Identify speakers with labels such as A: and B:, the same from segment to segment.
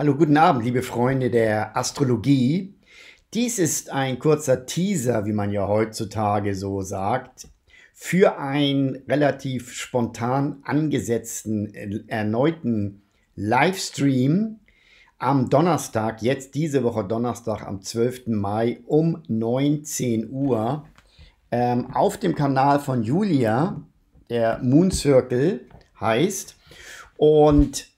A: Hallo, guten Abend, liebe Freunde der Astrologie. Dies ist ein kurzer Teaser, wie man ja heutzutage so sagt, für einen relativ spontan angesetzten äh, erneuten Livestream am Donnerstag, jetzt diese Woche Donnerstag, am 12. Mai um 19 Uhr ähm, auf dem Kanal von Julia, der Moon Circle heißt. Und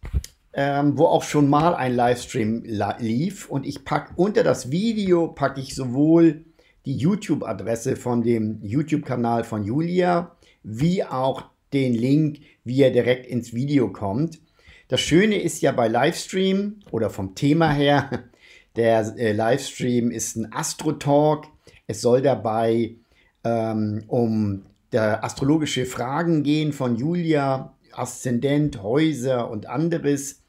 A: ähm, wo auch schon mal ein Livestream lief. Und ich packe unter das Video, packe ich sowohl die YouTube-Adresse von dem YouTube-Kanal von Julia, wie auch den Link, wie er direkt ins Video kommt. Das Schöne ist ja bei Livestream oder vom Thema her, der äh, Livestream ist ein Astro-Talk. Es soll dabei ähm, um der astrologische Fragen gehen von Julia, Aszendent, Häuser und anderes.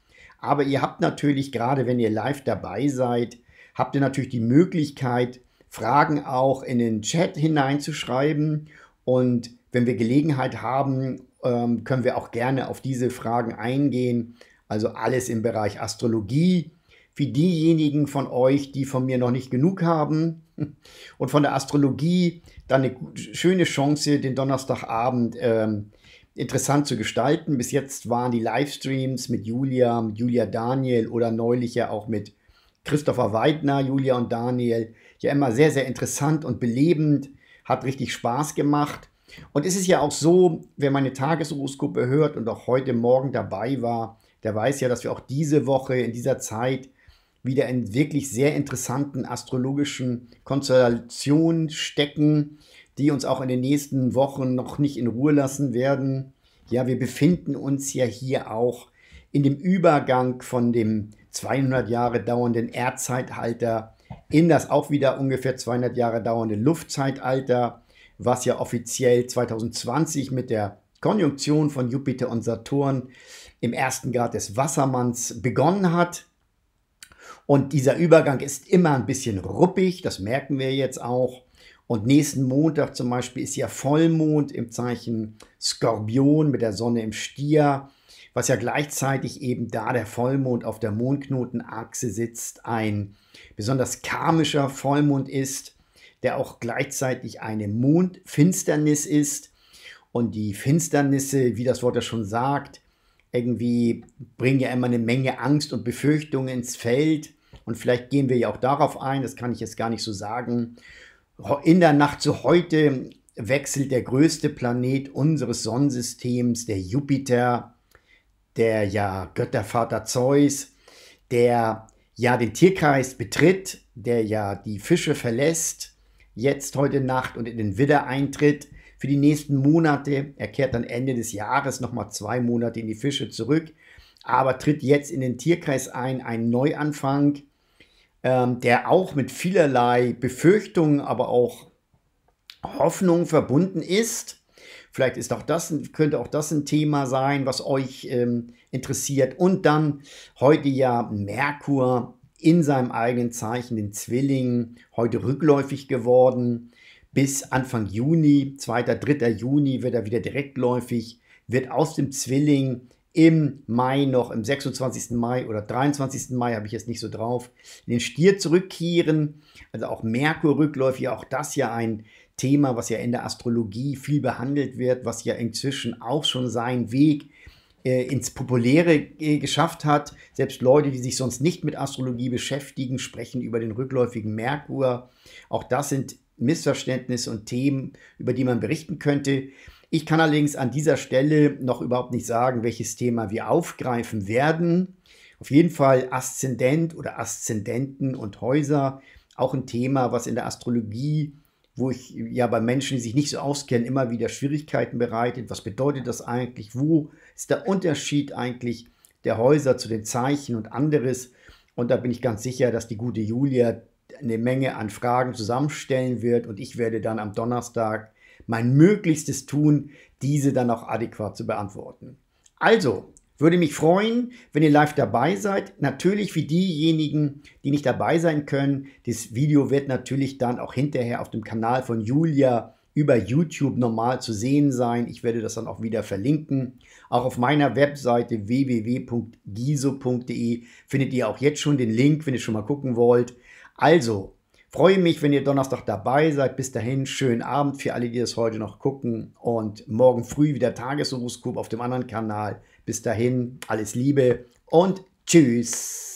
A: Aber ihr habt natürlich, gerade wenn ihr live dabei seid, habt ihr natürlich die Möglichkeit, Fragen auch in den Chat hineinzuschreiben. Und wenn wir Gelegenheit haben, ähm, können wir auch gerne auf diese Fragen eingehen. Also alles im Bereich Astrologie. Für diejenigen von euch, die von mir noch nicht genug haben und von der Astrologie, dann eine schöne Chance, den Donnerstagabend ähm, interessant zu gestalten. Bis jetzt waren die Livestreams mit Julia, mit Julia Daniel oder neulich ja auch mit Christopher Weidner, Julia und Daniel, ja immer sehr, sehr interessant und belebend, hat richtig Spaß gemacht. Und es ist ja auch so, wer meine Tageshoroskope hört und auch heute Morgen dabei war, der weiß ja, dass wir auch diese Woche in dieser Zeit wieder in wirklich sehr interessanten astrologischen Konstellationen stecken die uns auch in den nächsten Wochen noch nicht in Ruhe lassen werden. Ja, wir befinden uns ja hier auch in dem Übergang von dem 200 Jahre dauernden Erdzeitalter in das auch wieder ungefähr 200 Jahre dauernde Luftzeitalter, was ja offiziell 2020 mit der Konjunktion von Jupiter und Saturn im ersten Grad des Wassermanns begonnen hat. Und dieser Übergang ist immer ein bisschen ruppig, das merken wir jetzt auch. Und nächsten Montag zum Beispiel ist ja Vollmond im Zeichen Skorpion mit der Sonne im Stier, was ja gleichzeitig eben da der Vollmond auf der Mondknotenachse sitzt, ein besonders karmischer Vollmond ist, der auch gleichzeitig eine Mondfinsternis ist. Und die Finsternisse, wie das Wort ja schon sagt, irgendwie bringen ja immer eine Menge Angst und Befürchtung ins Feld. Und vielleicht gehen wir ja auch darauf ein, das kann ich jetzt gar nicht so sagen in der Nacht zu heute wechselt der größte Planet unseres Sonnensystems, der Jupiter, der ja Göttervater Zeus, der ja den Tierkreis betritt, der ja die Fische verlässt, jetzt heute Nacht und in den Widder eintritt. Für die nächsten Monate, er kehrt dann Ende des Jahres nochmal zwei Monate in die Fische zurück, aber tritt jetzt in den Tierkreis ein, ein Neuanfang ähm, der auch mit vielerlei Befürchtungen, aber auch Hoffnung verbunden ist. Vielleicht ist auch das, könnte auch das ein Thema sein, was euch ähm, interessiert. Und dann heute ja Merkur in seinem eigenen Zeichen, den Zwilling, heute rückläufig geworden. Bis Anfang Juni, 2., 3. Juni wird er wieder direktläufig, wird aus dem Zwilling im Mai noch, im 26. Mai oder 23. Mai, habe ich jetzt nicht so drauf, in den Stier zurückkehren. Also auch Merkur-Rückläufe, auch das ja ein Thema, was ja in der Astrologie viel behandelt wird, was ja inzwischen auch schon seinen Weg äh, ins Populäre äh, geschafft hat. Selbst Leute, die sich sonst nicht mit Astrologie beschäftigen, sprechen über den rückläufigen Merkur. Auch das sind Missverständnisse und Themen, über die man berichten könnte. Ich kann allerdings an dieser Stelle noch überhaupt nicht sagen, welches Thema wir aufgreifen werden. Auf jeden Fall Aszendent oder Aszendenten und Häuser, auch ein Thema, was in der Astrologie, wo ich ja bei Menschen, die sich nicht so auskennen, immer wieder Schwierigkeiten bereitet. Was bedeutet das eigentlich? Wo ist der Unterschied eigentlich der Häuser zu den Zeichen und anderes? Und da bin ich ganz sicher, dass die gute Julia eine Menge an Fragen zusammenstellen wird und ich werde dann am Donnerstag mein Möglichstes tun, diese dann auch adäquat zu beantworten. Also, würde mich freuen, wenn ihr live dabei seid. Natürlich für diejenigen, die nicht dabei sein können. Das Video wird natürlich dann auch hinterher auf dem Kanal von Julia über YouTube normal zu sehen sein. Ich werde das dann auch wieder verlinken. Auch auf meiner Webseite www.giso.de findet ihr auch jetzt schon den Link, wenn ihr schon mal gucken wollt. Also, freue mich, wenn ihr Donnerstag dabei seid. Bis dahin, schönen Abend für alle, die das heute noch gucken. Und morgen früh wieder Tageshoroskop auf dem anderen Kanal. Bis dahin, alles Liebe und tschüss.